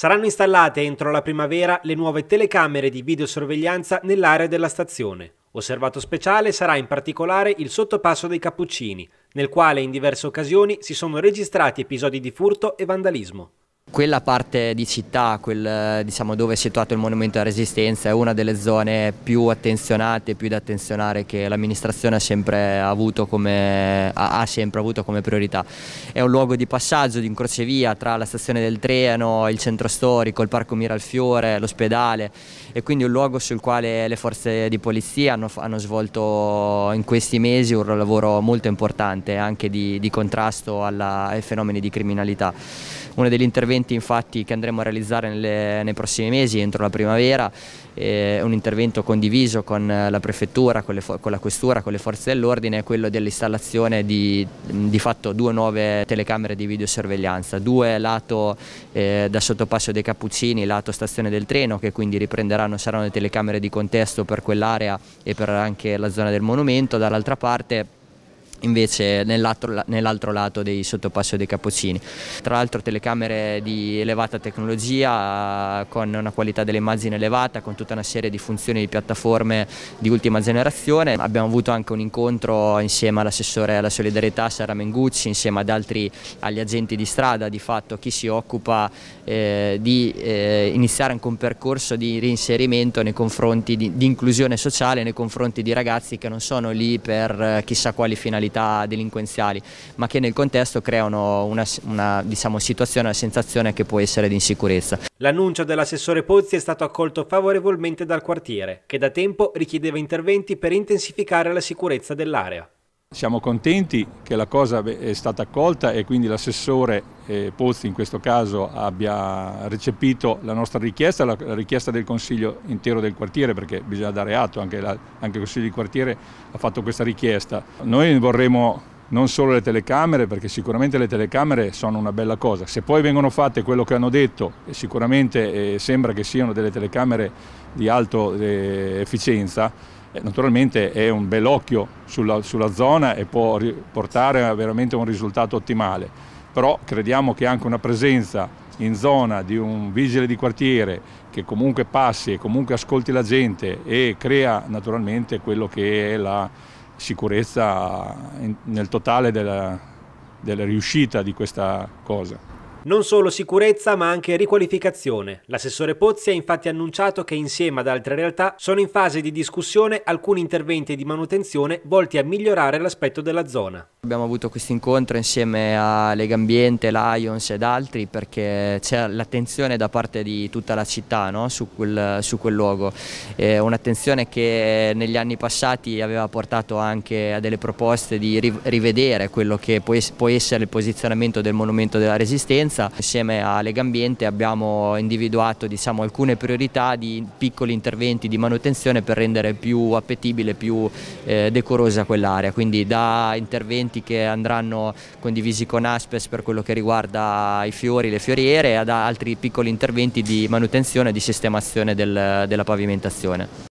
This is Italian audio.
Saranno installate entro la primavera le nuove telecamere di videosorveglianza nell'area della stazione. Osservato speciale sarà in particolare il sottopasso dei Cappuccini, nel quale in diverse occasioni si sono registrati episodi di furto e vandalismo. Quella parte di città, quel, diciamo, dove è situato il Monumento alla Resistenza, è una delle zone più attenzionate, più da attenzionare che l'amministrazione ha, ha, sempre avuto come priorità. È un luogo di passaggio, di incrocevia tra la stazione del treno, il centro storico, il parco Miralfiore, l'ospedale e quindi un luogo sul quale le forze di polizia hanno, hanno svolto in questi mesi un lavoro molto importante anche di, di contrasto alla, ai fenomeni di criminalità. Uno degli interventi interventi infatti che andremo a realizzare nelle, nei prossimi mesi, entro la primavera, eh, un intervento condiviso con la prefettura, con, le, con la questura, con le forze dell'ordine, è quello dell'installazione di, di fatto due nuove telecamere di videosorveglianza, due lato eh, da sottopasso dei Cappuccini, lato stazione del treno che quindi riprenderanno, saranno le telecamere di contesto per quell'area e per anche la zona del monumento, dall'altra parte invece nell'altro nell lato dei sottopasso dei Cappuccini. Tra l'altro telecamere di elevata tecnologia con una qualità dell'immagine elevata, con tutta una serie di funzioni di piattaforme di ultima generazione. Abbiamo avuto anche un incontro insieme all'assessore alla solidarietà Sara Mengucci, insieme ad altri agli agenti di strada, di fatto chi si occupa eh, di eh, iniziare anche un percorso di reinserimento nei confronti di, di inclusione sociale nei confronti di ragazzi che non sono lì per eh, chissà quali finalità attività delinquenziali, ma che nel contesto creano una, una diciamo, situazione, una sensazione che può essere di insicurezza. L'annuncio dell'assessore Pozzi è stato accolto favorevolmente dal quartiere, che da tempo richiedeva interventi per intensificare la sicurezza dell'area. Siamo contenti che la cosa è stata accolta e quindi l'assessore eh, Pozzi in questo caso abbia recepito la nostra richiesta, la, la, richiesta del Consiglio intero del quartiere perché bisogna dare atto, anche, la, anche il Consiglio di quartiere ha fatto questa richiesta. Noi vorremmo non solo le telecamere, perché sicuramente le telecamere sono una bella cosa. Se poi vengono fatte quello che hanno detto, sicuramente eh, sembra che siano delle telecamere di alta eh, efficienza, eh, naturalmente è un bel occhio sulla, sulla zona e può portare a veramente un risultato ottimale, però crediamo che anche una presenza in zona di un vigile di quartiere che comunque passi e comunque ascolti la gente e crea naturalmente quello che è la sicurezza nel totale della, della riuscita di questa cosa. Non solo sicurezza ma anche riqualificazione. L'assessore Pozzi ha infatti annunciato che insieme ad altre realtà sono in fase di discussione alcuni interventi di manutenzione volti a migliorare l'aspetto della zona. Abbiamo avuto questo incontro insieme a Legambiente, Lions ed altri perché c'è l'attenzione da parte di tutta la città no? su, quel, su, quel, luogo, eh, un'attenzione che negli anni passati aveva portato anche a delle proposte di rivedere quello che può essere il posizionamento del monumento della resistenza consulenza. Insieme a Legambiente abbiamo individuato diciamo, alcune priorità di piccoli interventi di manutenzione per rendere più appetibile, più eh, decorosa quell'area, quindi da interventi che andranno condivisi con Aspes per quello che riguarda i fiori, le fioriere, ad altri piccoli interventi di manutenzione e di sistemazione del, della pavimentazione.